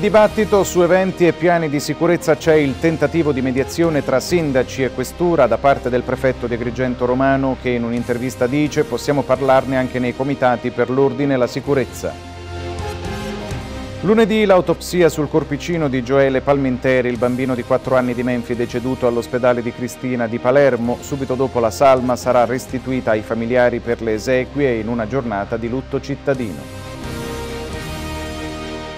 dibattito su eventi e piani di sicurezza c'è il tentativo di mediazione tra sindaci e questura da parte del prefetto di Agrigento Romano che in un'intervista dice possiamo parlarne anche nei comitati per l'ordine e la sicurezza. Lunedì l'autopsia sul corpicino di Gioele Palminteri, il bambino di 4 anni di Menfi deceduto all'ospedale di Cristina di Palermo, subito dopo la salma sarà restituita ai familiari per le esequie in una giornata di lutto cittadino.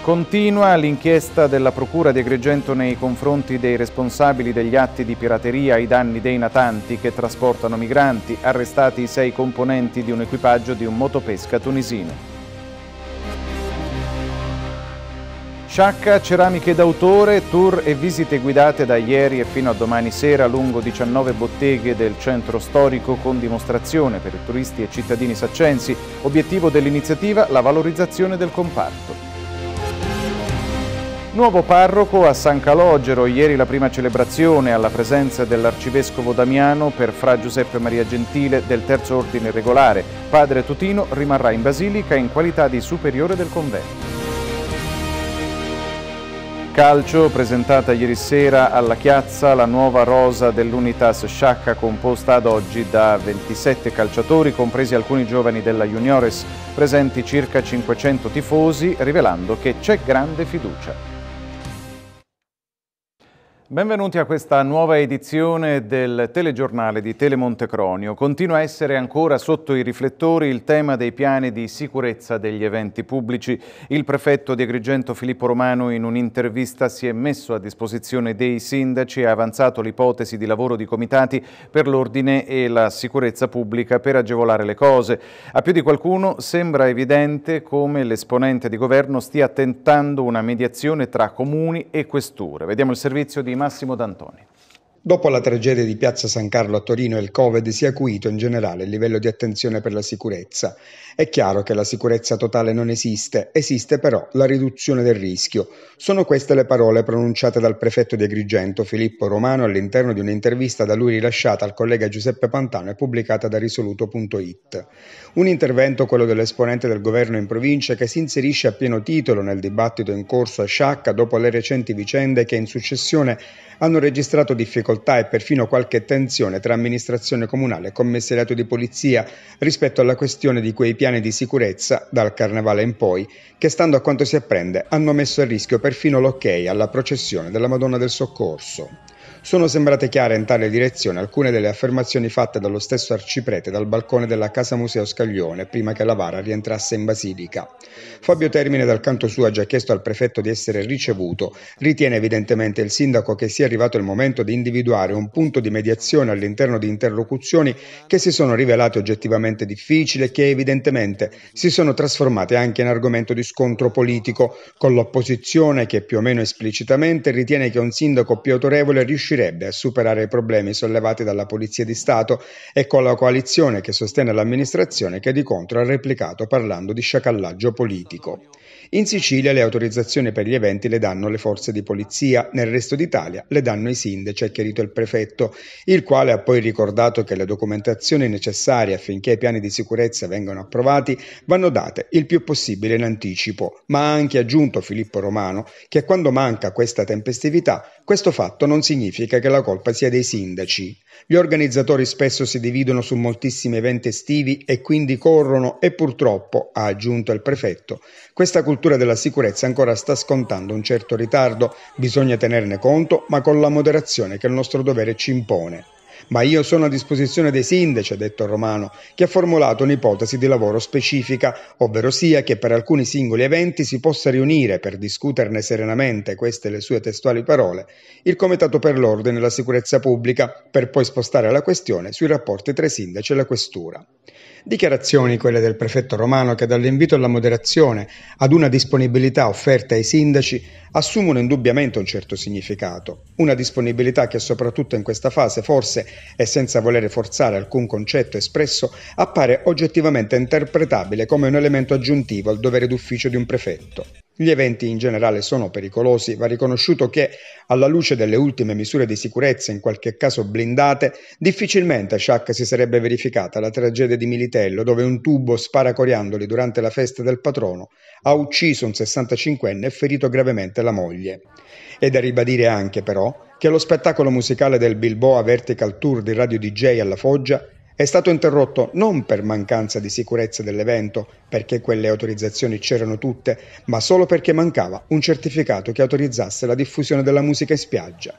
Continua l'inchiesta della Procura di Agrigento nei confronti dei responsabili degli atti di pirateria ai danni dei natanti che trasportano migranti, arrestati sei componenti di un equipaggio di un motopesca tunisino. Sciacca, ceramiche d'autore, tour e visite guidate da ieri e fino a domani sera lungo 19 botteghe del centro storico con dimostrazione per turisti e cittadini saccensi. Obiettivo dell'iniziativa la valorizzazione del comparto. Nuovo parroco a San Calogero, ieri la prima celebrazione alla presenza dell'arcivescovo Damiano per Fra Giuseppe Maria Gentile del terzo ordine regolare. Padre Tutino rimarrà in Basilica in qualità di superiore del convento. Calcio, presentata ieri sera alla Chiazza la nuova rosa dell'Unitas Sciacca composta ad oggi da 27 calciatori, compresi alcuni giovani della Juniores, presenti circa 500 tifosi, rivelando che c'è grande fiducia. Benvenuti a questa nuova edizione del telegiornale di Telemontecronio. Continua a essere ancora sotto i riflettori il tema dei piani di sicurezza degli eventi pubblici. Il prefetto di Agrigento Filippo Romano in un'intervista si è messo a disposizione dei sindaci e ha avanzato l'ipotesi di lavoro di comitati per l'ordine e la sicurezza pubblica per agevolare le cose. A più di qualcuno sembra evidente come l'esponente di governo stia tentando una mediazione tra comuni e questure. Vediamo il servizio di Massimo D'Antoni. Dopo la tragedia di Piazza San Carlo a Torino, il Covid si è acuito in generale il livello di attenzione per la sicurezza è chiaro che la sicurezza totale non esiste, esiste però la riduzione del rischio. Sono queste le parole pronunciate dal prefetto di Agrigento Filippo Romano all'interno di un'intervista da lui rilasciata al collega Giuseppe Pantano e pubblicata da risoluto.it. Un intervento, quello dell'esponente del governo in provincia, che si inserisce a pieno titolo nel dibattito in corso a Sciacca dopo le recenti vicende che in successione hanno registrato difficoltà e perfino qualche tensione tra amministrazione comunale e commissariato di polizia rispetto alla questione di quei piani di sicurezza, dal carnevale in poi, che stando a quanto si apprende hanno messo a rischio perfino l'ok alla processione della Madonna del Soccorso sono sembrate chiare in tale direzione alcune delle affermazioni fatte dallo stesso arciprete dal balcone della Casa Museo Scaglione prima che la Vara rientrasse in Basilica. Fabio Termine dal canto suo ha già chiesto al prefetto di essere ricevuto, ritiene evidentemente il sindaco che sia arrivato il momento di individuare un punto di mediazione all'interno di interlocuzioni che si sono rivelate oggettivamente difficili e che evidentemente si sono trasformate anche in argomento di scontro politico, con l'opposizione che più o meno esplicitamente ritiene che un sindaco più autorevole riuscisse riuscirebbe a superare i problemi sollevati dalla Polizia di Stato e con la coalizione che sostiene l'amministrazione che di contro ha replicato parlando di sciacallaggio politico. In Sicilia le autorizzazioni per gli eventi le danno le forze di polizia, nel resto d'Italia le danno i sindaci, ha chiarito il prefetto, il quale ha poi ricordato che le documentazioni necessarie affinché i piani di sicurezza vengano approvati vanno date il più possibile in anticipo, ma ha anche aggiunto Filippo Romano che quando manca questa tempestività, questo fatto non significa che la colpa sia dei sindaci. Gli organizzatori spesso si dividono su moltissimi eventi estivi e quindi corrono e purtroppo, ha aggiunto il prefetto, questa cultura cultura della sicurezza ancora sta scontando un certo ritardo, bisogna tenerne conto, ma con la moderazione che il nostro dovere ci impone. Ma io sono a disposizione dei sindaci, ha detto Romano, che ha formulato un'ipotesi di lavoro specifica, ovvero sia che per alcuni singoli eventi si possa riunire per discuterne serenamente, queste le sue testuali parole, il Comitato per l'Ordine e la Sicurezza Pubblica, per poi spostare la questione sui rapporti tra i sindaci e la Questura. Dichiarazioni quelle del prefetto romano che dall'invito alla moderazione ad una disponibilità offerta ai sindaci assumono indubbiamente un certo significato, una disponibilità che soprattutto in questa fase forse e senza volere forzare alcun concetto espresso appare oggettivamente interpretabile come un elemento aggiuntivo al dovere d'ufficio di un prefetto. Gli eventi in generale sono pericolosi, va riconosciuto che, alla luce delle ultime misure di sicurezza, in qualche caso blindate, difficilmente a Sciac si sarebbe verificata la tragedia di Militello, dove un tubo sparacoriandoli durante la festa del patrono ha ucciso un 65enne e ferito gravemente la moglie. È da ribadire anche, però, che lo spettacolo musicale del Bilboa Vertical Tour di Radio DJ alla Foggia è stato interrotto non per mancanza di sicurezza dell'evento, perché quelle autorizzazioni c'erano tutte, ma solo perché mancava un certificato che autorizzasse la diffusione della musica in spiaggia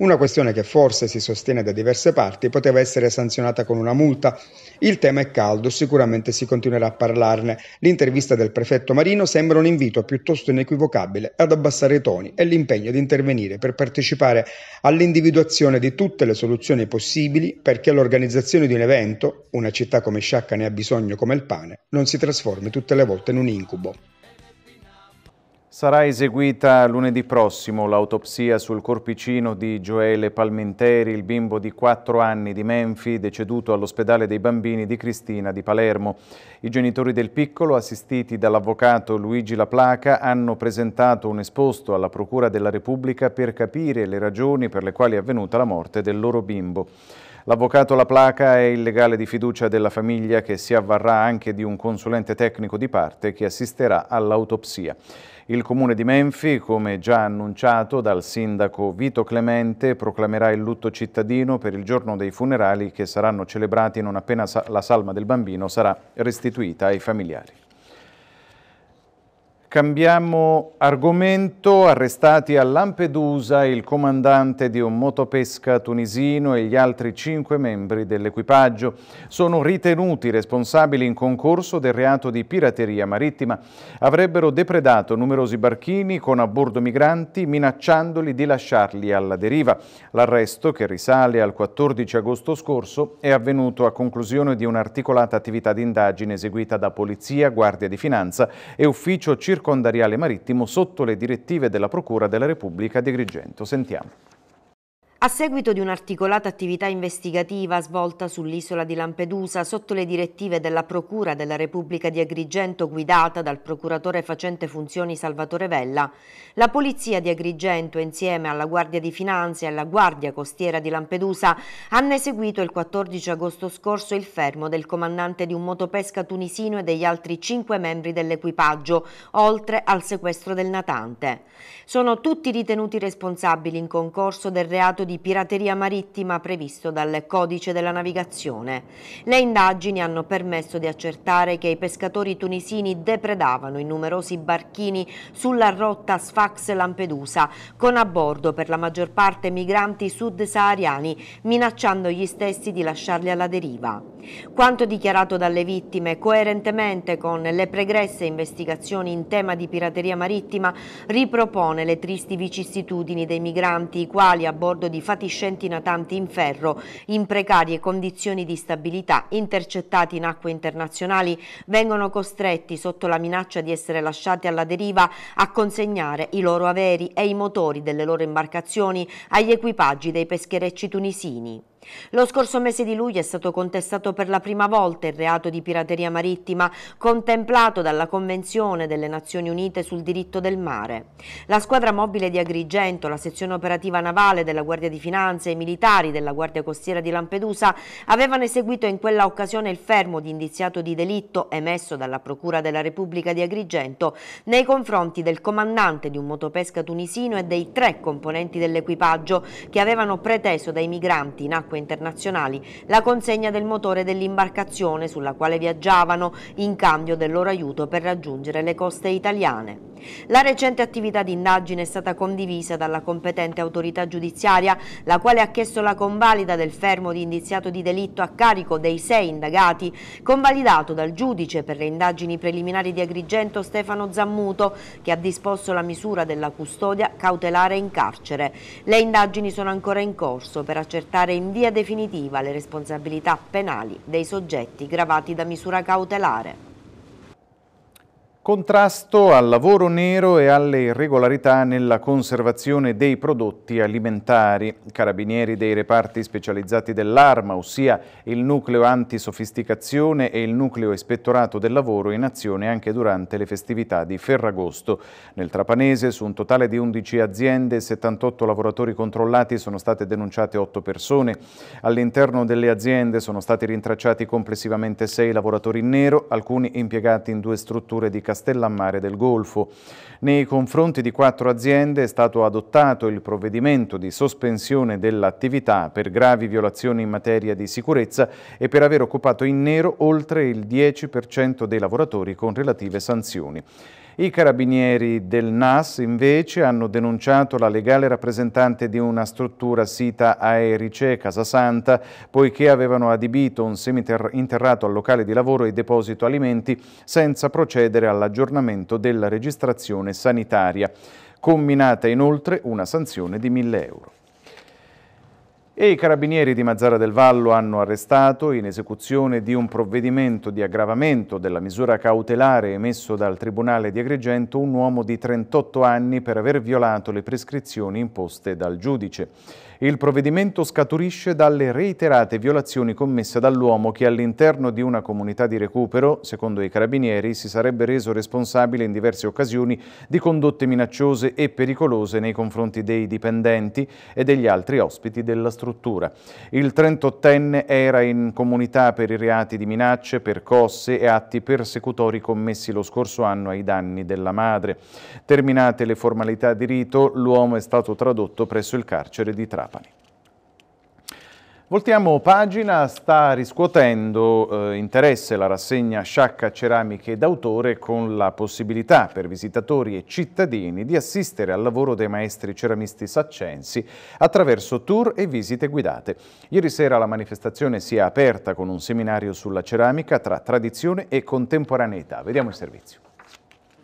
una questione che forse si sostiene da diverse parti poteva essere sanzionata con una multa. Il tema è caldo, sicuramente si continuerà a parlarne. L'intervista del prefetto Marino sembra un invito piuttosto inequivocabile ad abbassare i toni e l'impegno di intervenire per partecipare all'individuazione di tutte le soluzioni possibili perché l'organizzazione di un evento, una città come Sciacca ne ha bisogno come il pane, non si trasformi tutte le volte in un incubo. Sarà eseguita lunedì prossimo l'autopsia sul corpicino di Gioele Palmenteri, il bimbo di 4 anni di Menfi, deceduto all'ospedale dei bambini di Cristina di Palermo. I genitori del piccolo, assistiti dall'avvocato Luigi La Placa, hanno presentato un esposto alla Procura della Repubblica per capire le ragioni per le quali è avvenuta la morte del loro bimbo. L'avvocato La Placa è il legale di fiducia della famiglia che si avvarrà anche di un consulente tecnico di parte che assisterà all'autopsia. Il comune di Menfi, come già annunciato dal sindaco Vito Clemente, proclamerà il lutto cittadino per il giorno dei funerali che saranno celebrati non appena la salma del bambino sarà restituita ai familiari. Cambiamo argomento, arrestati a Lampedusa il comandante di un motopesca tunisino e gli altri cinque membri dell'equipaggio. Sono ritenuti responsabili in concorso del reato di pirateria marittima. Avrebbero depredato numerosi barchini con a bordo migranti minacciandoli di lasciarli alla deriva. L'arresto, che risale al 14 agosto scorso, è avvenuto a conclusione di un'articolata attività di indagine eseguita da Polizia, Guardia di Finanza e Ufficio Circolare circondariale marittimo sotto le direttive della Procura della Repubblica di Grigento. Sentiamo. A seguito di un'articolata attività investigativa svolta sull'isola di Lampedusa sotto le direttive della Procura della Repubblica di Agrigento guidata dal procuratore facente funzioni Salvatore Vella, la Polizia di Agrigento insieme alla Guardia di Finanze e alla Guardia Costiera di Lampedusa hanno eseguito il 14 agosto scorso il fermo del comandante di un motopesca tunisino e degli altri cinque membri dell'equipaggio, oltre al sequestro del natante. Sono tutti ritenuti responsabili in concorso del reato di di pirateria marittima previsto dal Codice della Navigazione. Le indagini hanno permesso di accertare che i pescatori tunisini depredavano i numerosi barchini sulla rotta Sfax-Lampedusa, con a bordo per la maggior parte migranti sud-sahariani, minacciando gli stessi di lasciarli alla deriva. Quanto dichiarato dalle vittime, coerentemente con le pregresse investigazioni in tema di pirateria marittima, ripropone le tristi vicissitudini dei migranti, i quali a bordo di fatiscenti natanti in ferro in precarie condizioni di stabilità, intercettati in acque internazionali, vengono costretti sotto la minaccia di essere lasciati alla deriva a consegnare i loro averi e i motori delle loro imbarcazioni agli equipaggi dei pescherecci tunisini. Lo scorso mese di luglio è stato contestato per la prima volta il reato di pirateria marittima contemplato dalla Convenzione delle Nazioni Unite sul diritto del mare. La squadra mobile di Agrigento, la sezione operativa navale della Guardia di Finanza e i militari della Guardia Costiera di Lampedusa avevano eseguito in quella occasione il fermo di indiziato di delitto emesso dalla Procura della Repubblica di Agrigento nei confronti del comandante di un motopesca tunisino e dei tre componenti dell'equipaggio che avevano preteso dai migranti in acqua acque internazionali la consegna del motore dell'imbarcazione sulla quale viaggiavano in cambio del loro aiuto per raggiungere le coste italiane. La recente attività di indagine è stata condivisa dalla competente autorità giudiziaria, la quale ha chiesto la convalida del fermo di indiziato di delitto a carico dei sei indagati, convalidato dal giudice per le indagini preliminari di Agrigento Stefano Zammuto, che ha disposto la misura della custodia cautelare in carcere. Le indagini sono ancora in corso per accertare in via definitiva le responsabilità penali dei soggetti gravati da misura cautelare. Contrasto al lavoro nero e alle irregolarità nella conservazione dei prodotti alimentari. Carabinieri dei reparti specializzati dell'arma, ossia il nucleo antisofisticazione e il nucleo ispettorato del lavoro in azione anche durante le festività di Ferragosto. Nel Trapanese su un totale di 11 aziende e 78 lavoratori controllati sono state denunciate 8 persone. All'interno delle aziende sono stati rintracciati complessivamente 6 lavoratori in nero, alcuni impiegati in due strutture di Castellano Castellammare del Golfo. Nei confronti di quattro aziende è stato adottato il provvedimento di sospensione dell'attività per gravi violazioni in materia di sicurezza e per aver occupato in nero oltre il 10% dei lavoratori con relative sanzioni. I carabinieri del NAS invece hanno denunciato la legale rappresentante di una struttura sita a Erice, Casasanta, poiché avevano adibito un seminterrato al locale di lavoro e deposito alimenti senza procedere all'aggiornamento della registrazione sanitaria. Comminata inoltre una sanzione di 1000 euro. E i carabinieri di Mazzara del Vallo hanno arrestato, in esecuzione di un provvedimento di aggravamento della misura cautelare emesso dal Tribunale di Agrigento, un uomo di 38 anni per aver violato le prescrizioni imposte dal giudice. Il provvedimento scaturisce dalle reiterate violazioni commesse dall'uomo che all'interno di una comunità di recupero, secondo i carabinieri, si sarebbe reso responsabile in diverse occasioni di condotte minacciose e pericolose nei confronti dei dipendenti e degli altri ospiti della struttura. Il 38enne era in comunità per i reati di minacce, percosse e atti persecutori commessi lo scorso anno ai danni della madre. Terminate le formalità di rito, l'uomo è stato tradotto presso il carcere di Trapani. Trapani. Voltiamo pagina, sta riscuotendo eh, interesse la rassegna Sciacca Ceramiche d'autore con la possibilità per visitatori e cittadini di assistere al lavoro dei maestri ceramisti saccensi attraverso tour e visite guidate. Ieri sera la manifestazione si è aperta con un seminario sulla ceramica tra tradizione e contemporaneità. Vediamo il servizio.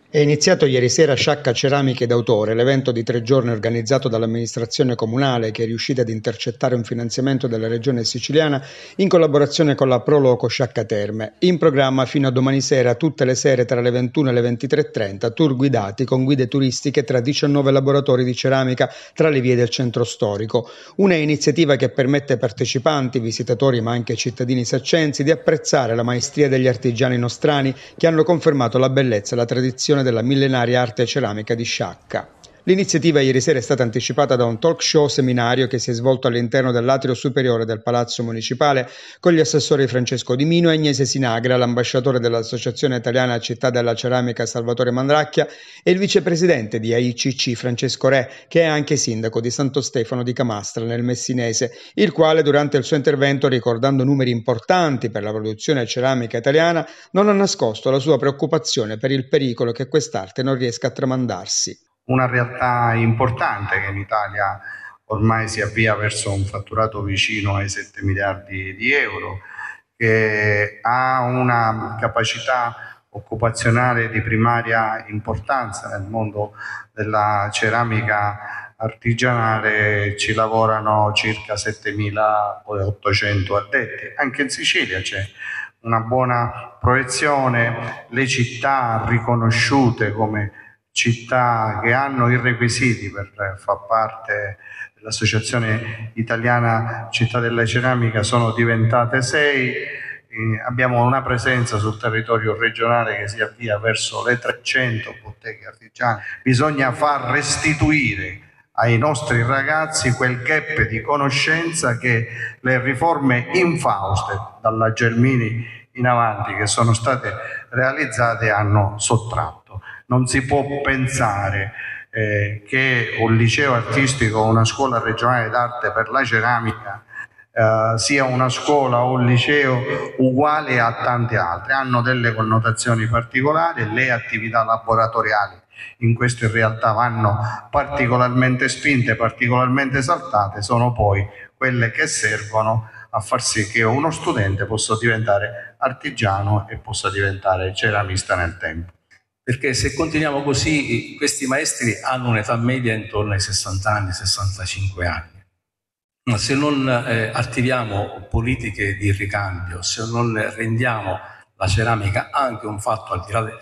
È iniziato ieri sera Sciacca Ceramiche d'autore, l'evento di tre giorni organizzato dall'amministrazione comunale che è riuscita ad intercettare un finanziamento della regione siciliana in collaborazione con la Proloco Sciacca Terme. In programma fino a domani sera, tutte le sere tra le 21 e le 23.30, tour guidati con guide turistiche tra 19 laboratori di ceramica tra le vie del centro storico. Una iniziativa che permette ai partecipanti, visitatori ma anche ai cittadini saccensi di apprezzare la maestria degli artigiani nostrani che hanno confermato la bellezza e la tradizione della millenaria arte ceramica di Sciacca. L'iniziativa ieri sera è stata anticipata da un talk show seminario che si è svolto all'interno dell'atrio superiore del Palazzo Municipale con gli assessori Francesco Di Mino e Agnese Sinagra, l'ambasciatore dell'Associazione Italiana Città della Ceramica Salvatore Mandracchia e il vicepresidente di AICC Francesco Re, che è anche sindaco di Santo Stefano di Camastra nel Messinese, il quale durante il suo intervento, ricordando numeri importanti per la produzione ceramica italiana, non ha nascosto la sua preoccupazione per il pericolo che quest'arte non riesca a tramandarsi una realtà importante che in Italia ormai si avvia verso un fatturato vicino ai 7 miliardi di euro, che ha una capacità occupazionale di primaria importanza nel mondo della ceramica artigianale ci lavorano circa 7.800 addetti. Anche in Sicilia c'è una buona proiezione, le città riconosciute come città che hanno i requisiti per far parte dell'Associazione Italiana Città della Ceramica sono diventate sei. Eh, abbiamo una presenza sul territorio regionale che si avvia verso le 300 botteghe artigiane. Bisogna far restituire ai nostri ragazzi quel gap di conoscenza che le riforme infauste dalla Germini in avanti che sono state realizzate hanno sottratto. Non si può pensare eh, che un liceo artistico o una scuola regionale d'arte per la ceramica eh, sia una scuola o un liceo uguale a tante altre, hanno delle connotazioni particolari, le attività laboratoriali in queste realtà vanno particolarmente spinte, particolarmente saltate, sono poi quelle che servono a far sì che uno studente possa diventare artigiano e possa diventare ceramista nel tempo perché se continuiamo così questi maestri hanno un'età media intorno ai 60 anni, 65 anni. Ma se non eh, attiviamo politiche di ricambio, se non rendiamo la ceramica anche un fatto al di là del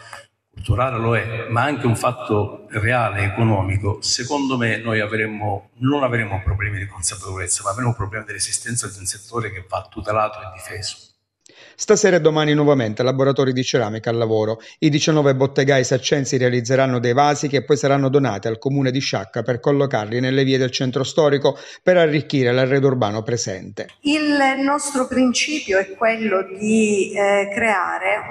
culturale lo è, ma anche un fatto reale, economico, secondo me noi avremo, non avremo problemi di consapevolezza, ma avremo problemi di resistenza di un settore che va tutelato e difeso. Stasera e domani nuovamente laboratori di ceramica al lavoro. I 19 bottegai saccensi realizzeranno dei vasi che poi saranno donati al comune di Sciacca per collocarli nelle vie del centro storico per arricchire l'arredo urbano presente. Il nostro principio è quello di eh, creare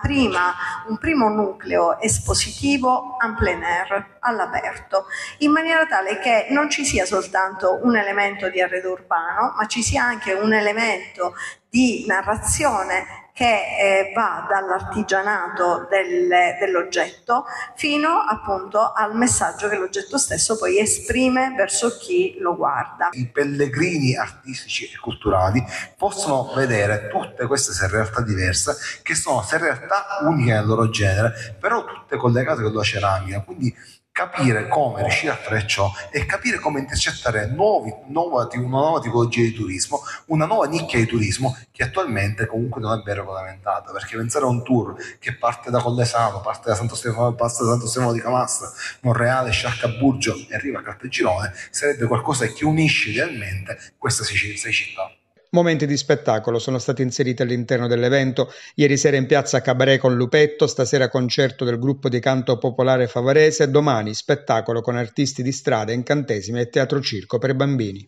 prima, un primo nucleo espositivo en plein air, all'aperto, in maniera tale che non ci sia soltanto un elemento di arredo urbano, ma ci sia anche un elemento di narrazione che eh, va dall'artigianato del, dell'oggetto fino appunto al messaggio che l'oggetto stesso poi esprime verso chi lo guarda. I pellegrini artistici e culturali possono vedere tutte queste sei realtà diverse che sono sei realtà uniche nel loro genere, però tutte collegate con la ceramica, quindi capire come riuscire a fare ciò e capire come intercettare nuovi, nuova, una nuova tipologia di turismo, una nuova nicchia di turismo che attualmente comunque non è ben regolamentata, perché pensare a un tour che parte da Collesano, parte da Santo Stefano, passa da Santo Stefano di Camastra, Monreale, Sciacca, Burgio e arriva a Cartagirone, sarebbe qualcosa che unisce idealmente queste sei città. Momenti di spettacolo sono stati inseriti all'interno dell'evento, ieri sera in piazza Cabaret con Lupetto, stasera concerto del gruppo di canto popolare favarese, domani spettacolo con artisti di strada, incantesimi e teatro circo per bambini.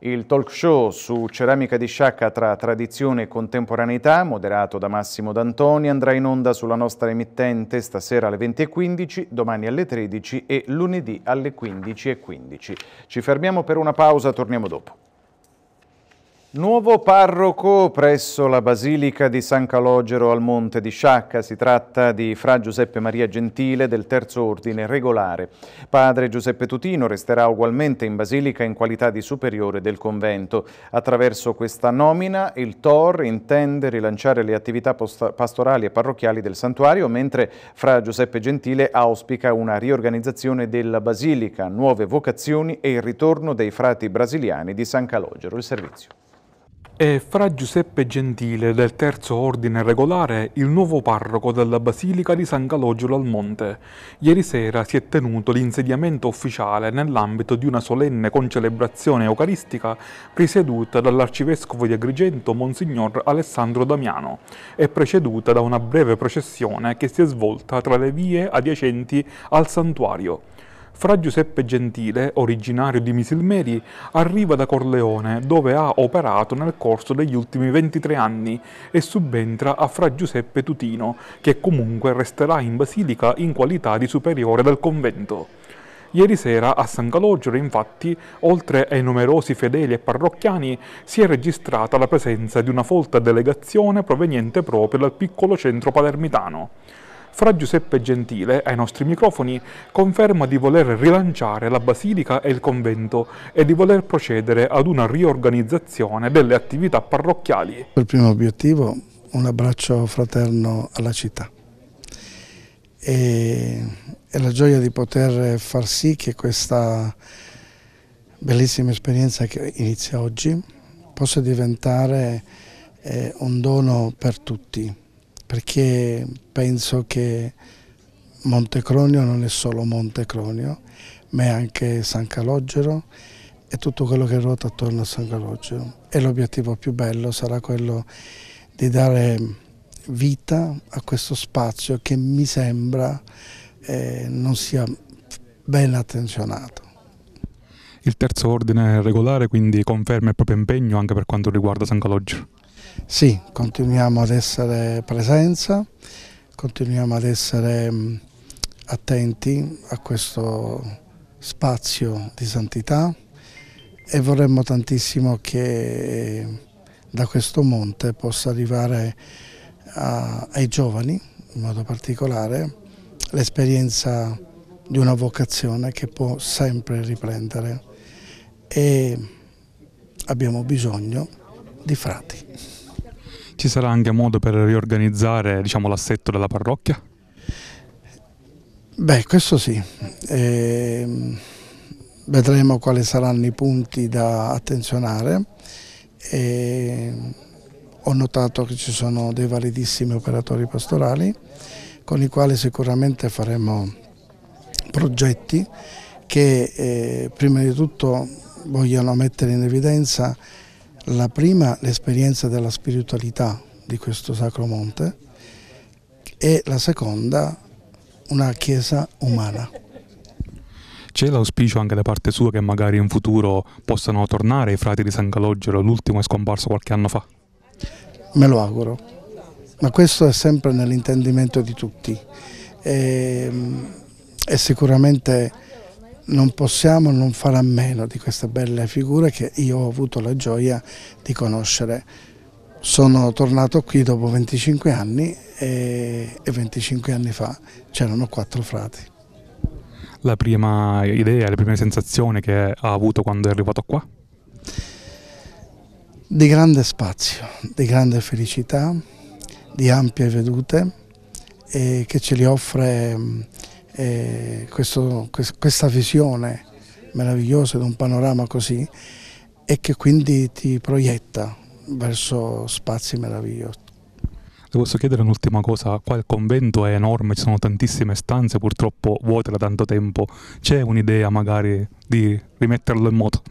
Il talk show su ceramica di sciacca tra tradizione e contemporaneità, moderato da Massimo D'Antoni, andrà in onda sulla nostra emittente stasera alle 20.15, domani alle 13 e lunedì alle 15.15. Ci fermiamo per una pausa, torniamo dopo. Nuovo parroco presso la Basilica di San Calogero al Monte di Sciacca. Si tratta di Fra Giuseppe Maria Gentile del Terzo Ordine Regolare. Padre Giuseppe Tutino resterà ugualmente in Basilica in qualità di superiore del convento. Attraverso questa nomina il TOR intende rilanciare le attività pastorali e parrocchiali del santuario, mentre Fra Giuseppe Gentile auspica una riorganizzazione della Basilica, nuove vocazioni e il ritorno dei frati brasiliani di San Calogero. Il servizio. È fra Giuseppe Gentile del Terzo Ordine Regolare il nuovo parroco della Basilica di San Calogero al Monte. Ieri sera si è tenuto l'insediamento ufficiale nell'ambito di una solenne concelebrazione eucaristica presieduta dall'arcivescovo di Agrigento Monsignor Alessandro Damiano e preceduta da una breve processione che si è svolta tra le vie adiacenti al santuario. Fra Giuseppe Gentile, originario di Misilmeri, arriva da Corleone, dove ha operato nel corso degli ultimi 23 anni e subentra a Fra Giuseppe Tutino, che comunque resterà in Basilica in qualità di superiore del convento. Ieri sera a San Calogero, infatti, oltre ai numerosi fedeli e parrocchiani, si è registrata la presenza di una folta delegazione proveniente proprio dal piccolo centro palermitano. Fra Giuseppe Gentile, ai nostri microfoni, conferma di voler rilanciare la Basilica e il convento e di voler procedere ad una riorganizzazione delle attività parrocchiali. Il primo obiettivo, un abbraccio fraterno alla città e, e la gioia di poter far sì che questa bellissima esperienza che inizia oggi possa diventare eh, un dono per tutti perché penso che Monte Cronio non è solo Monte Cronio, ma è anche San Calogero e tutto quello che ruota attorno a San Calogero. E l'obiettivo più bello sarà quello di dare vita a questo spazio che mi sembra eh, non sia ben attenzionato. Il terzo ordine regolare quindi conferma il proprio impegno anche per quanto riguarda San Calogero? Sì, continuiamo ad essere presenza, continuiamo ad essere mm, attenti a questo spazio di santità e vorremmo tantissimo che da questo monte possa arrivare a, ai giovani, in modo particolare, l'esperienza di una vocazione che può sempre riprendere e abbiamo bisogno di frati ci sarà anche modo per riorganizzare diciamo, l'assetto della parrocchia? Beh, questo sì. Eh, vedremo quali saranno i punti da attenzionare. Eh, ho notato che ci sono dei validissimi operatori pastorali con i quali sicuramente faremo progetti che eh, prima di tutto vogliono mettere in evidenza la prima l'esperienza della spiritualità di questo sacro monte e la seconda una chiesa umana. C'è l'auspicio anche da parte sua che magari in futuro possano tornare i frati di San Calogero, l'ultimo è scomparso qualche anno fa? Me lo auguro, ma questo è sempre nell'intendimento di tutti e, ehm, e sicuramente non possiamo non fare a meno di queste belle figure che io ho avuto la gioia di conoscere. Sono tornato qui dopo 25 anni e, 25 anni fa c'erano quattro frati. La prima idea, le prime sensazioni che ha avuto quando è arrivato qua? Di grande spazio, di grande felicità, di ampie vedute e eh, che ce li offre mm, eh, questo, questa visione meravigliosa di un panorama così e che quindi ti proietta verso spazi meravigliosi. Le posso chiedere un'ultima cosa? Qua il convento è enorme, ci sono tantissime stanze, purtroppo vuote da tanto tempo. C'è un'idea magari di rimetterlo in moto?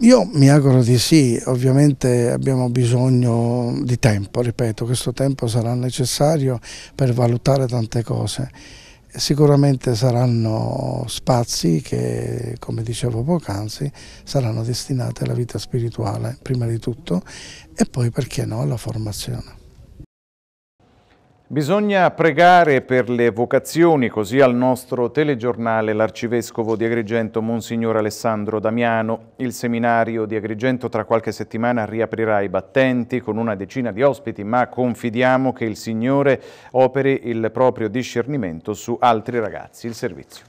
Io mi auguro di sì, ovviamente abbiamo bisogno di tempo, ripeto, questo tempo sarà necessario per valutare tante cose. Sicuramente saranno spazi che, come dicevo poc'anzi, saranno destinati alla vita spirituale prima di tutto e poi, perché no, alla formazione. Bisogna pregare per le vocazioni, così al nostro telegiornale l'arcivescovo di Agrigento Monsignor Alessandro Damiano. Il seminario di Agrigento tra qualche settimana riaprirà i battenti con una decina di ospiti, ma confidiamo che il Signore operi il proprio discernimento su altri ragazzi. Il servizio.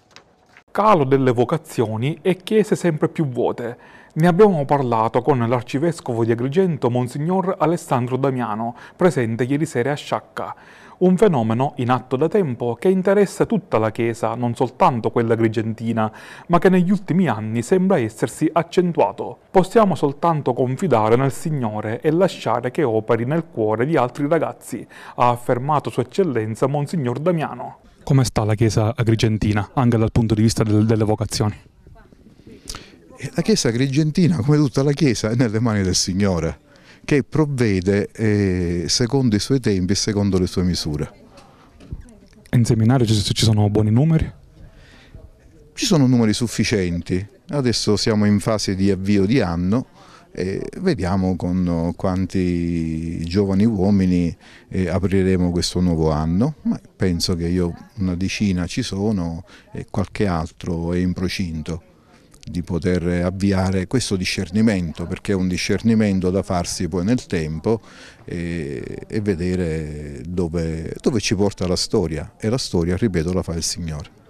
Calo delle vocazioni e chiese sempre più vuote. Ne abbiamo parlato con l'arcivescovo di Agrigento Monsignor Alessandro Damiano, presente ieri sera a Sciacca un fenomeno in atto da tempo che interessa tutta la Chiesa, non soltanto quella grigentina, ma che negli ultimi anni sembra essersi accentuato. Possiamo soltanto confidare nel Signore e lasciare che operi nel cuore di altri ragazzi, ha affermato Sua Eccellenza Monsignor Damiano. Come sta la Chiesa agrigentina, anche dal punto di vista del, delle vocazioni? Eh, la Chiesa agrigentina, come tutta la Chiesa, è nelle mani del Signore che provvede eh, secondo i suoi tempi e secondo le sue misure. In seminario ci sono buoni numeri? Ci sono numeri sufficienti, adesso siamo in fase di avvio di anno e vediamo con eh, quanti giovani uomini eh, apriremo questo nuovo anno, ma penso che io una decina ci sono e qualche altro è in procinto di poter avviare questo discernimento, perché è un discernimento da farsi poi nel tempo e, e vedere dove, dove ci porta la storia e la storia, ripeto, la fa il Signore.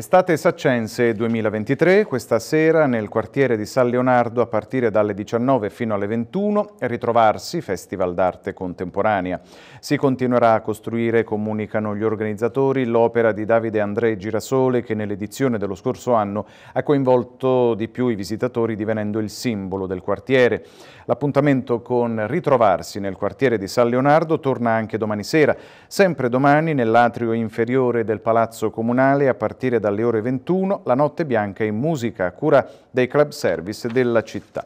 Estate Saccense 2023, questa sera nel quartiere di San Leonardo a partire dalle 19 fino alle 21, ritrovarsi Festival d'arte contemporanea. Si continuerà a costruire, comunicano gli organizzatori, l'opera di Davide André Girasole che nell'edizione dello scorso anno ha coinvolto di più i visitatori divenendo il simbolo del quartiere. L'appuntamento con Ritrovarsi nel quartiere di San Leonardo torna anche domani sera, sempre domani nell'atrio inferiore del Palazzo Comunale a partire da dalle ore 21 la notte bianca in musica a cura dei club service della città.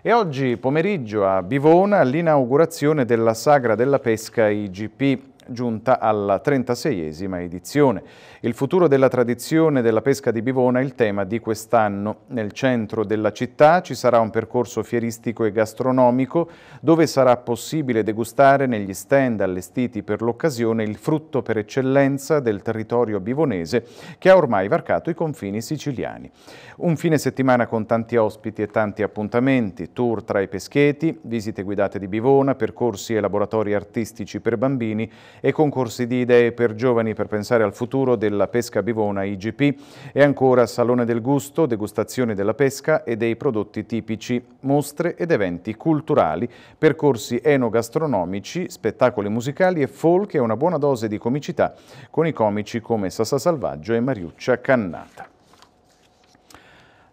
E oggi pomeriggio a Bivona l'inaugurazione della Sagra della Pesca IGP giunta alla 36esima edizione. Il futuro della tradizione della pesca di Bivona è il tema di quest'anno. Nel centro della città ci sarà un percorso fieristico e gastronomico dove sarà possibile degustare negli stand allestiti per l'occasione il frutto per eccellenza del territorio bivonese che ha ormai varcato i confini siciliani. Un fine settimana con tanti ospiti e tanti appuntamenti, tour tra i pescheti, visite guidate di Bivona, percorsi e laboratori artistici per bambini e concorsi di idee per giovani per pensare al futuro della pesca bivona IGP e ancora Salone del Gusto, degustazione della pesca e dei prodotti tipici, mostre ed eventi culturali, percorsi enogastronomici, spettacoli musicali e folk e una buona dose di comicità con i comici come Sassa Salvaggio e Mariuccia Cannata.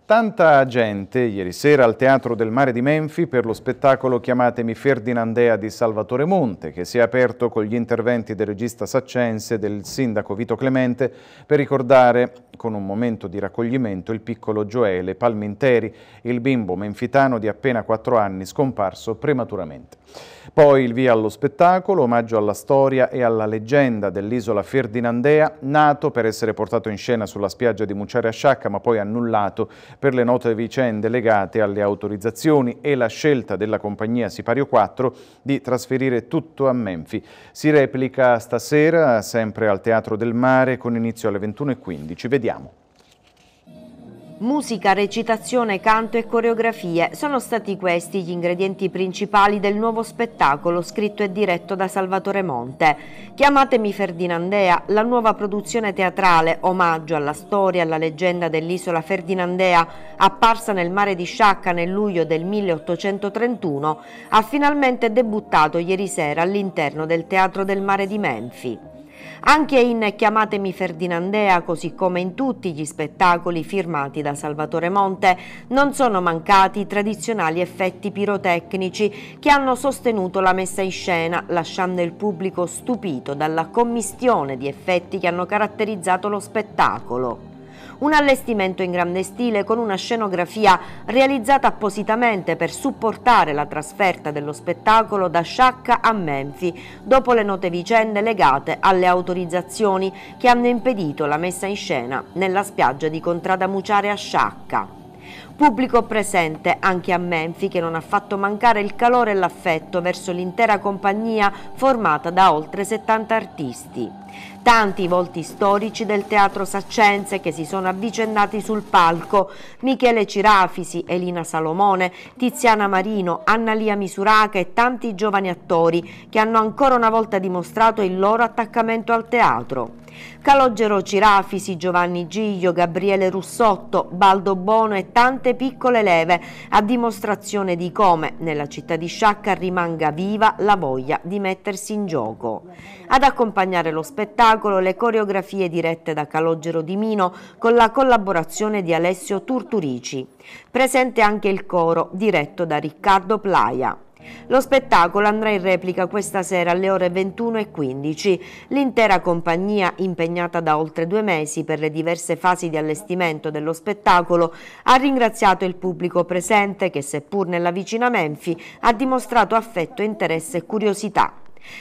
Tanta gente ieri sera al Teatro del Mare di Menfi per lo spettacolo Chiamatemi Ferdinandea di Salvatore Monte, che si è aperto con gli interventi del regista saccense e del sindaco Vito Clemente per ricordare con un momento di raccoglimento il piccolo Gioele Palminteri, il bimbo menfitano di appena 4 anni scomparso prematuramente. Poi il via allo spettacolo, omaggio alla storia e alla leggenda dell'isola Ferdinandea, nato per essere portato in scena sulla spiaggia di Muciare a Sciacca ma poi annullato per le note vicende legate alle autorizzazioni e la scelta della compagnia Sipario 4 di trasferire tutto a Menfi. Si replica stasera sempre al Teatro del Mare con inizio alle 21.15. Vediamo Vediamo. Musica, recitazione, canto e coreografie sono stati questi gli ingredienti principali del nuovo spettacolo scritto e diretto da Salvatore Monte. Chiamatemi Ferdinandea, la nuova produzione teatrale omaggio alla storia e alla leggenda dell'isola Ferdinandea apparsa nel mare di Sciacca nel luglio del 1831, ha finalmente debuttato ieri sera all'interno del Teatro del Mare di Menfi. Anche in Chiamatemi Ferdinandea, così come in tutti gli spettacoli firmati da Salvatore Monte, non sono mancati i tradizionali effetti pirotecnici che hanno sostenuto la messa in scena, lasciando il pubblico stupito dalla commistione di effetti che hanno caratterizzato lo spettacolo un allestimento in grande stile con una scenografia realizzata appositamente per supportare la trasferta dello spettacolo da Sciacca a Menfi, dopo le note vicende legate alle autorizzazioni che hanno impedito la messa in scena nella spiaggia di Contrada Muciare a Sciacca. Pubblico presente anche a Menfi che non ha fatto mancare il calore e l'affetto verso l'intera compagnia formata da oltre 70 artisti. Tanti volti storici del teatro saccense che si sono avvicendati sul palco, Michele Cirafisi, Elina Salomone, Tiziana Marino, Anna Lia Misuraca e tanti giovani attori che hanno ancora una volta dimostrato il loro attaccamento al teatro. Calogero Cirafisi, Giovanni Giglio, Gabriele Russotto, Baldo Bono e tante piccole leve a dimostrazione di come nella città di Sciacca rimanga viva la voglia di mettersi in gioco. Ad accompagnare lo spettacolo spettacolo le coreografie dirette da Calogero Di Mino con la collaborazione di Alessio Turturici. Presente anche il coro diretto da Riccardo Plaia. Lo spettacolo andrà in replica questa sera alle ore 21.15. L'intera compagnia, impegnata da oltre due mesi per le diverse fasi di allestimento dello spettacolo, ha ringraziato il pubblico presente che, seppur nella vicina Menfi, ha dimostrato affetto, interesse e curiosità.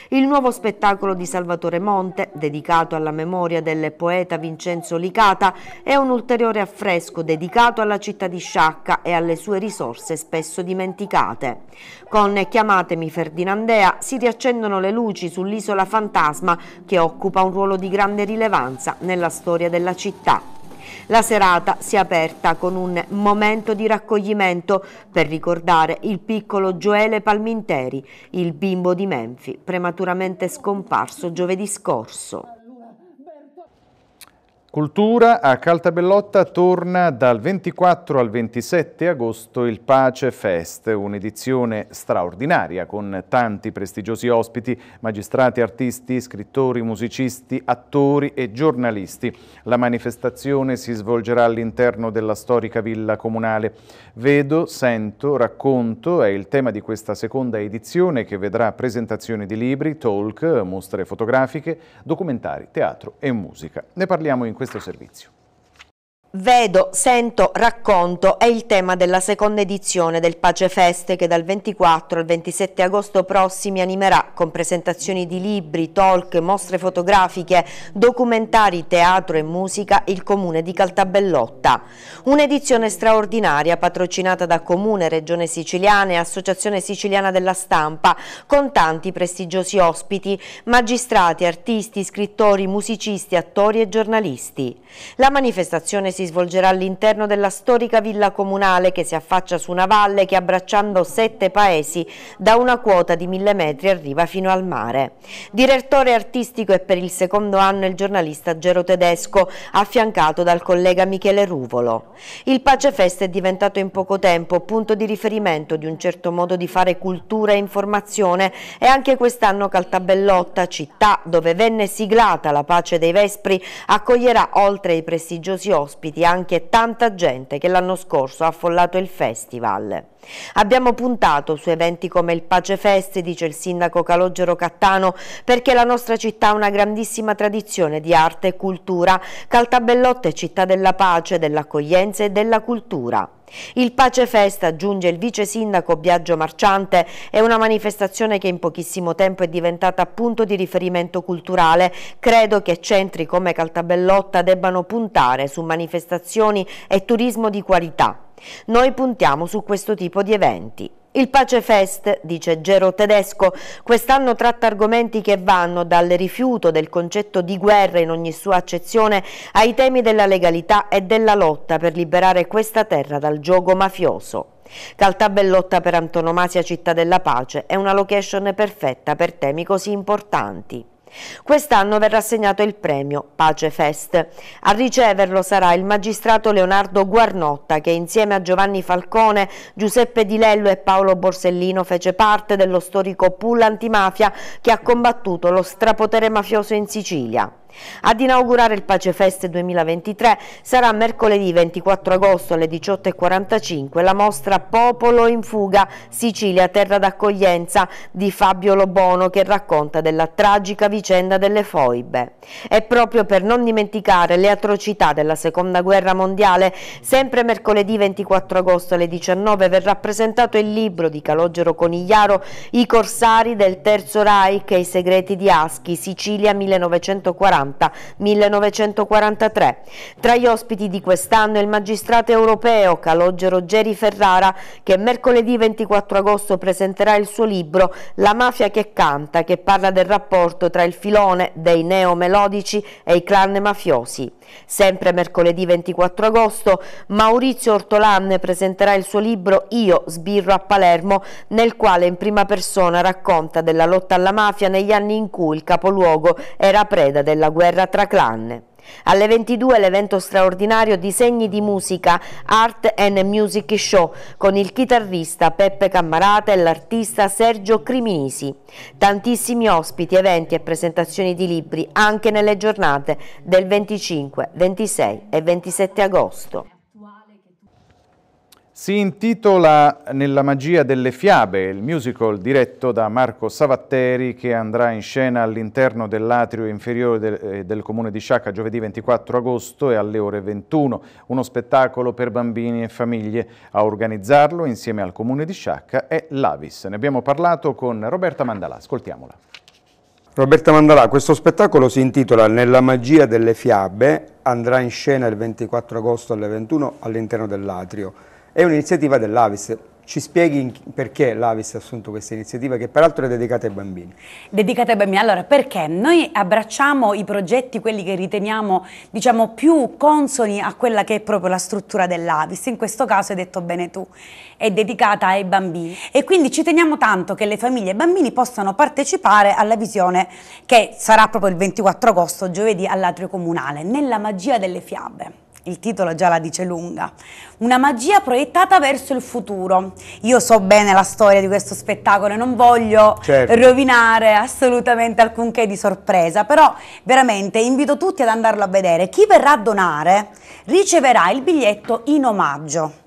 Il nuovo spettacolo di Salvatore Monte, dedicato alla memoria del poeta Vincenzo Licata, è un ulteriore affresco dedicato alla città di Sciacca e alle sue risorse spesso dimenticate. Con Chiamatemi Ferdinandea si riaccendono le luci sull'isola fantasma che occupa un ruolo di grande rilevanza nella storia della città. La serata si è aperta con un momento di raccoglimento per ricordare il piccolo Gioele Palminteri, il bimbo di Menfi, prematuramente scomparso giovedì scorso. Cultura a Caltabellotta torna dal 24 al 27 agosto il Pace Fest, un'edizione straordinaria con tanti prestigiosi ospiti, magistrati, artisti, scrittori, musicisti, attori e giornalisti. La manifestazione si svolgerà all'interno della storica villa comunale. Vedo, sento, racconto è il tema di questa seconda edizione che vedrà presentazioni di libri, talk, mostre fotografiche, documentari, teatro e musica. Ne parliamo in questo questo servizio. Vedo, sento, racconto è il tema della seconda edizione del Pace Feste che dal 24 al 27 agosto prossimi animerà con presentazioni di libri, talk, mostre fotografiche, documentari, teatro e musica il comune di Caltabellotta. Un'edizione straordinaria patrocinata da Comune, Regione Siciliana e Associazione Siciliana della Stampa con tanti prestigiosi ospiti, magistrati, artisti, scrittori, musicisti, attori e giornalisti. La manifestazione si si svolgerà all'interno della storica villa comunale che si affaccia su una valle che abbracciando sette paesi da una quota di mille metri arriva fino al mare. Direttore artistico è per il secondo anno il giornalista Gero Tedesco, affiancato dal collega Michele Ruvolo. Il Pacefest è diventato in poco tempo punto di riferimento di un certo modo di fare cultura e informazione e anche quest'anno Caltabellotta, città dove venne siglata la pace dei Vespri, accoglierà oltre i prestigiosi ospiti ospiti anche tanta gente che l'anno scorso ha affollato il festival. Abbiamo puntato su eventi come il Pace Fest, dice il sindaco Calogero Cattano, perché la nostra città ha una grandissima tradizione di arte e cultura. Caltabellotta è città della pace, dell'accoglienza e della cultura. Il Pace Fest, aggiunge il vice sindaco Biagio Marciante, è una manifestazione che in pochissimo tempo è diventata punto di riferimento culturale. Credo che centri come Caltabellotta debbano puntare su manifestazioni e turismo di qualità. Noi puntiamo su questo tipo di eventi. Il Pace Fest, dice Gero Tedesco, quest'anno tratta argomenti che vanno dal rifiuto del concetto di guerra in ogni sua accezione ai temi della legalità e della lotta per liberare questa terra dal gioco mafioso. Caltabellotta per antonomasia Città della Pace è una location perfetta per temi così importanti. Quest'anno verrà assegnato il premio Pace Fest. A riceverlo sarà il magistrato Leonardo Guarnotta che insieme a Giovanni Falcone, Giuseppe Di Lello e Paolo Borsellino fece parte dello storico pool antimafia che ha combattuto lo strapotere mafioso in Sicilia. Ad inaugurare il Pacefest 2023 sarà mercoledì 24 agosto alle 18.45 la mostra Popolo in fuga Sicilia terra d'accoglienza di Fabio Lobono che racconta della tragica vicenda delle foibe. E proprio per non dimenticare le atrocità della seconda guerra mondiale, sempre mercoledì 24 agosto alle 19 verrà presentato il libro di Calogero Conigliaro I corsari del Terzo Reich e i segreti di Aschi Sicilia 1940 1940-1943. Tra gli ospiti di quest'anno il magistrato europeo Calogero Geri Ferrara che mercoledì 24 agosto presenterà il suo libro La mafia che canta che parla del rapporto tra il filone dei neomelodici e i clan mafiosi. Sempre mercoledì 24 agosto Maurizio Ortolan presenterà il suo libro Io sbirro a Palermo nel quale in prima persona racconta della lotta alla mafia negli anni in cui il capoluogo era preda della guerra tra clan. Alle 22 l'evento straordinario Disegni di musica, Art and Music Show con il chitarrista Peppe Cammarata e l'artista Sergio Criminisi. Tantissimi ospiti, eventi e presentazioni di libri anche nelle giornate del 25, 26 e 27 agosto. Si intitola Nella magia delle fiabe, il musical diretto da Marco Savatteri che andrà in scena all'interno dell'atrio inferiore del, eh, del, comune di Sciacca giovedì 24 agosto e alle ore 21. Uno spettacolo per bambini e famiglie. A organizzarlo insieme al comune di Sciacca è l'Avis. Ne abbiamo parlato con Roberta Mandalà, ascoltiamola. Roberta Mandalà, questo spettacolo si intitola Nella magia delle fiabe, andrà in scena il 24 agosto alle 21 all'interno dell'atrio. È un'iniziativa dell'Avis, ci spieghi perché l'Avis ha assunto questa iniziativa che peraltro è dedicata ai bambini. Dedicata ai bambini, allora perché? Noi abbracciamo i progetti, quelli che riteniamo diciamo, più consoni a quella che è proprio la struttura dell'Avis, in questo caso hai detto bene tu, è dedicata ai bambini e quindi ci teniamo tanto che le famiglie e i bambini possano partecipare alla visione che sarà proprio il 24 agosto, giovedì all'Atrio Comunale, nella magia delle fiabe il titolo già la dice lunga. Una magia proiettata verso il futuro. Io so bene la storia di questo spettacolo e non voglio certo. rovinare assolutamente alcunché di sorpresa, però veramente invito tutti ad andarlo a vedere. Chi verrà a donare riceverà il biglietto in omaggio.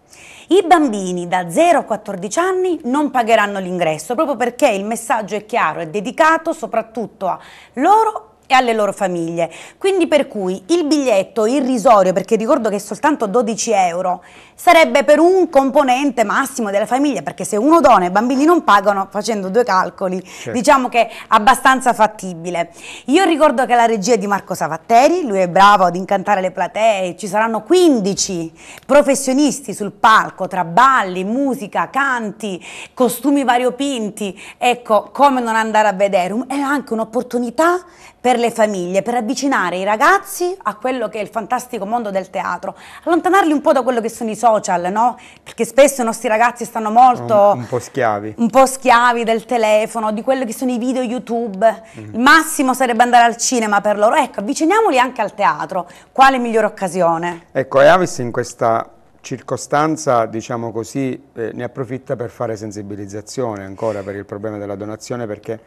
I bambini da 0 a 14 anni non pagheranno l'ingresso proprio perché il messaggio è chiaro e dedicato soprattutto a loro e alle loro famiglie. Quindi per cui il biglietto irrisorio, perché ricordo che è soltanto 12 euro, sarebbe per un componente massimo della famiglia, perché se uno dona e i bambini non pagano, facendo due calcoli, certo. diciamo che è abbastanza fattibile. Io ricordo che la regia è di Marco Savatteri, lui è bravo ad incantare le platee, ci saranno 15 professionisti sul palco, tra balli, musica, canti, costumi variopinti, ecco come non andare a vedere, è anche un'opportunità per le famiglie, per avvicinare i ragazzi a quello che è il fantastico mondo del teatro, allontanarli un po' da quello che sono i social, no? Perché spesso i nostri ragazzi stanno molto... Un, un po' schiavi. Un po' schiavi del telefono, di quello che sono i video YouTube. Mm. Il massimo sarebbe andare al cinema per loro. Ecco, avviciniamoli anche al teatro. Quale migliore occasione? Ecco, e Avis in questa circostanza, diciamo così, eh, ne approfitta per fare sensibilizzazione ancora per il problema della donazione perché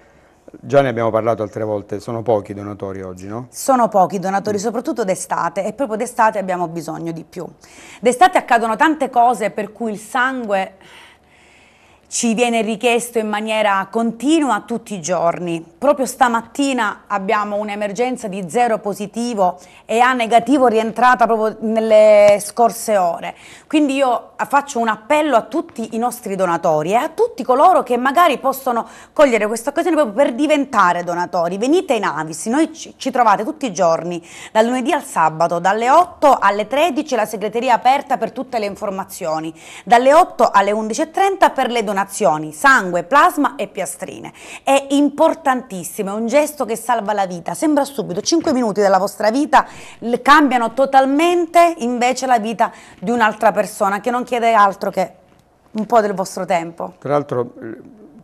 Già ne abbiamo parlato altre volte, sono pochi i donatori oggi, no? Sono pochi i donatori, mm. soprattutto d'estate, e proprio d'estate abbiamo bisogno di più. D'estate accadono tante cose per cui il sangue ci viene richiesto in maniera continua tutti i giorni. Proprio stamattina abbiamo un'emergenza di zero positivo e A negativo rientrata proprio nelle scorse ore. Quindi io faccio un appello a tutti i nostri donatori e a tutti coloro che magari possono cogliere questa occasione proprio per diventare donatori. Venite in Avis, noi ci, trovate tutti i giorni, dal lunedì al sabato, dalle 8 alle 13 la segreteria è aperta per tutte le informazioni, dalle 8 alle 11.30 per le donazioni donazioni, sangue, plasma e piastrine. È importantissimo, è un gesto che salva la vita. Sembra subito, 5 minuti della vostra vita cambiano totalmente invece la vita di un'altra persona che non chiede altro che un po' del vostro tempo. Tra l'altro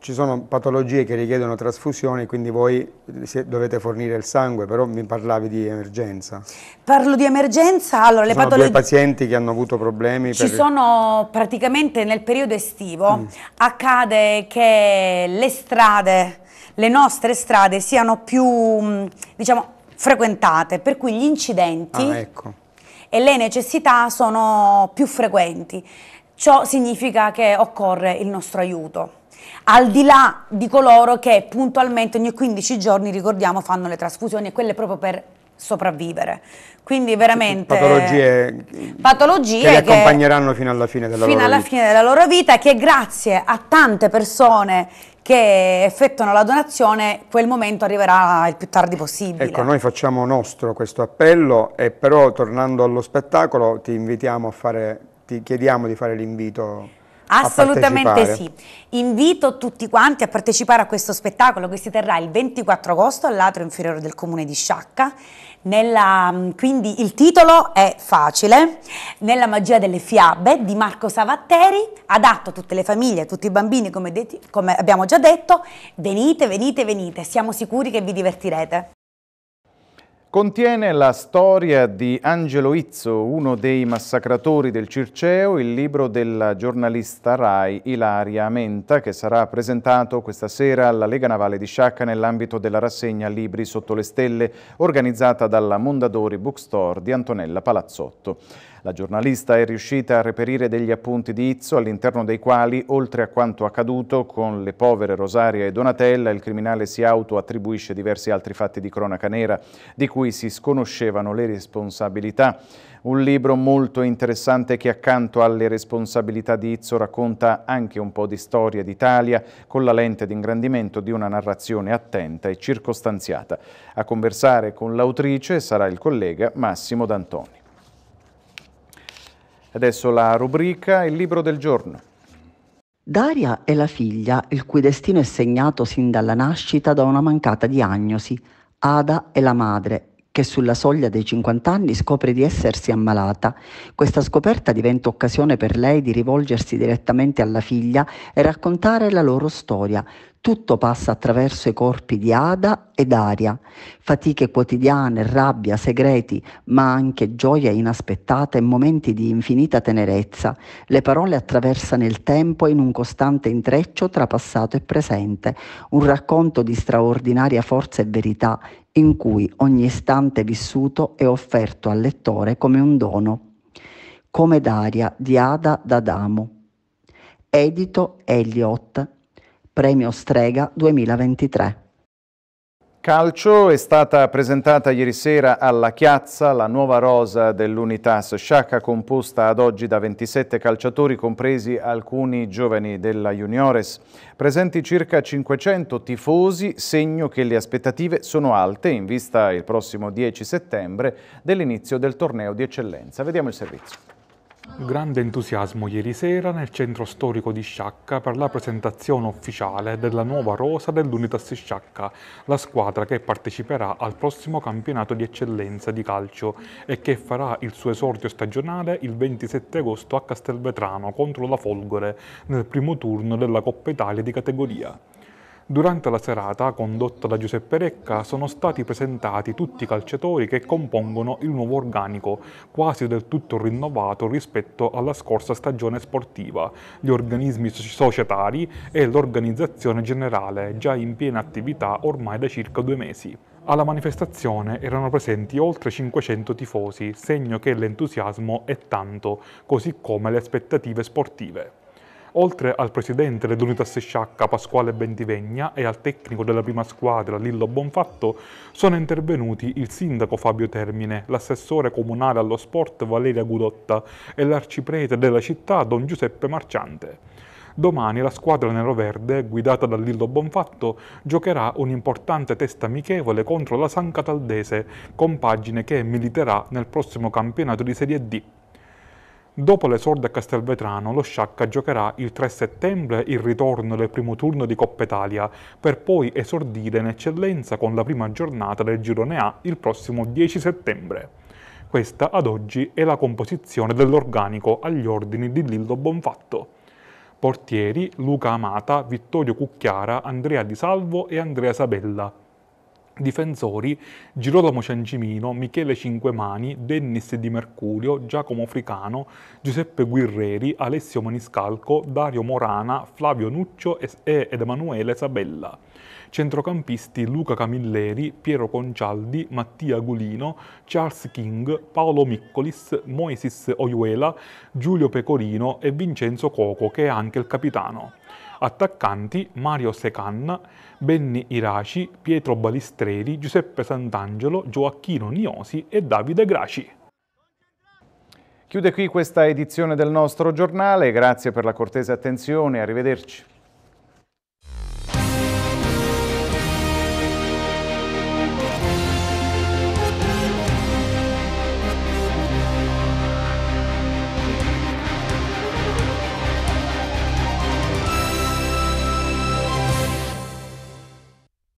ci sono patologie che richiedono trasfusioni, quindi voi dovete fornire il sangue, però mi parlavi di emergenza. Parlo di emergenza, allora ci le sono patologie... due pazienti che hanno avuto problemi Ci per... sono praticamente nel periodo estivo, mm. accade che le strade, le nostre strade siano più, mm, diciamo, frequentate, per cui gli incidenti ah, ecco. e le necessità sono più frequenti. Ciò significa che occorre il nostro aiuto al di là di coloro che puntualmente ogni 15 giorni, ricordiamo, fanno le trasfusioni e quelle proprio per sopravvivere. Quindi veramente patologie, patologie che li accompagneranno che, fino alla fine della loro vita. fino alla fine della loro vita che grazie a tante persone che effettuano la donazione, quel momento arriverà il più tardi possibile. Ecco, noi facciamo nostro questo appello e però tornando allo spettacolo ti invitiamo a fare, ti chiediamo di fare l'invito Assolutamente sì. Invito tutti quanti a partecipare a questo spettacolo che si terrà il 24 agosto all'Atrio Inferiore del Comune di Sciacca. Nella, mm, quindi il titolo è facile, Nella magia delle fiabe di Marco Savatteri, adatto a tutte le famiglie, a tutti i bambini come, detti, come abbiamo già detto, venite, venite, venite, siamo sicuri che vi divertirete. Contiene la storia di Angelo Izzo, uno dei massacratori del Circeo, il libro della giornalista RAI Ilaria Menta, che sarà presentato questa sera alla Lega Navale di Sciacca nell'ambito della rassegna Libri sotto le stelle, organizzata dalla Mondadori Bookstore di Antonella Palazzotto. La giornalista è riuscita a reperire degli appunti di Izzo all'interno dei quali, oltre a quanto accaduto con le povere Rosaria e Donatella, il criminale si autoattribuisce diversi altri fatti di cronaca nera di cui si sconoscevano le responsabilità. Un libro molto interessante che accanto alle responsabilità di Izzo racconta anche un po' di storia d'Italia con la lente d'ingrandimento di una narrazione attenta e circostanziata. A conversare con l'autrice sarà il collega Massimo D'Antoni. Adesso la rubrica Il libro del giorno. Daria è la figlia il cui destino è segnato sin dalla nascita da una mancata diagnosi. Ada è la madre che sulla soglia dei 50 anni scopre di essersi ammalata. Questa scoperta diventa occasione per lei di rivolgersi direttamente alla figlia e raccontare la loro storia. Tutto passa attraverso i corpi di Ada e Daria. Fatiche quotidiane, rabbia, segreti, ma anche gioia inaspettata e momenti di infinita tenerezza. Le parole attraversano il tempo in un costante intreccio tra passato e presente. Un racconto di straordinaria forza e verità, in cui ogni istante vissuto è offerto al lettore come un dono, come d'aria di Ada d'Adamo. Edito Elliott, Premio Strega 2023. Calcio è stata presentata ieri sera alla Chiazza la nuova rosa dell'Unitas, sciacca composta ad oggi da 27 calciatori compresi alcuni giovani della Juniores. Presenti circa 500 tifosi, segno che le aspettative sono alte in vista il prossimo 10 settembre dell'inizio del torneo di eccellenza. Vediamo il servizio. Grande entusiasmo ieri sera nel centro storico di Sciacca per la presentazione ufficiale della nuova rosa dell'Unitas Sciacca, la squadra che parteciperà al prossimo campionato di eccellenza di calcio e che farà il suo esordio stagionale il 27 agosto a Castelvetrano contro la Folgore nel primo turno della Coppa Italia di categoria. Durante la serata, condotta da Giuseppe Recca, sono stati presentati tutti i calciatori che compongono il nuovo organico, quasi del tutto rinnovato rispetto alla scorsa stagione sportiva, gli organismi societari e l'organizzazione generale, già in piena attività ormai da circa due mesi. Alla manifestazione erano presenti oltre 500 tifosi, segno che l'entusiasmo è tanto, così come le aspettative sportive. Oltre al presidente dell'Unità Sciacca Pasquale Bentivegna e al tecnico della prima squadra Lillo Bonfatto, sono intervenuti il sindaco Fabio Termine, l'assessore comunale allo sport Valeria Gudotta e l'arciprete della città Don Giuseppe Marciante. Domani la squadra neroverde, guidata da Lillo Bonfatto, giocherà un importante test amichevole contro la San Cataldese, compagine che militerà nel prossimo campionato di Serie D. Dopo l'esordio a Castelvetrano, lo Sciacca giocherà il 3 settembre il ritorno del primo turno di Coppa Italia, per poi esordire in eccellenza con la prima giornata del girone A il prossimo 10 settembre. Questa ad oggi è la composizione dell'organico agli ordini di Lillo Bonfatto. Portieri Luca Amata, Vittorio Cucchiara, Andrea Di Salvo e Andrea Sabella. Difensori Girolamo Ciancimino, Michele Cinquemani, Dennis Di Mercurio, Giacomo Fricano, Giuseppe Guerreri, Alessio Maniscalco, Dario Morana, Flavio Nuccio ed Emanuele Sabella. Centrocampisti Luca Camilleri, Piero Concialdi, Mattia Gulino, Charles King, Paolo Miccolis, Moisis Oiuela, Giulio Pecorino e Vincenzo Coco che è anche il capitano. Attaccanti Mario Secanna, Benny Iraci, Pietro Balistreri, Giuseppe Sant'Angelo, Gioacchino Niosi e Davide Graci. Chiude qui questa edizione del nostro giornale, grazie per la cortese attenzione, arrivederci.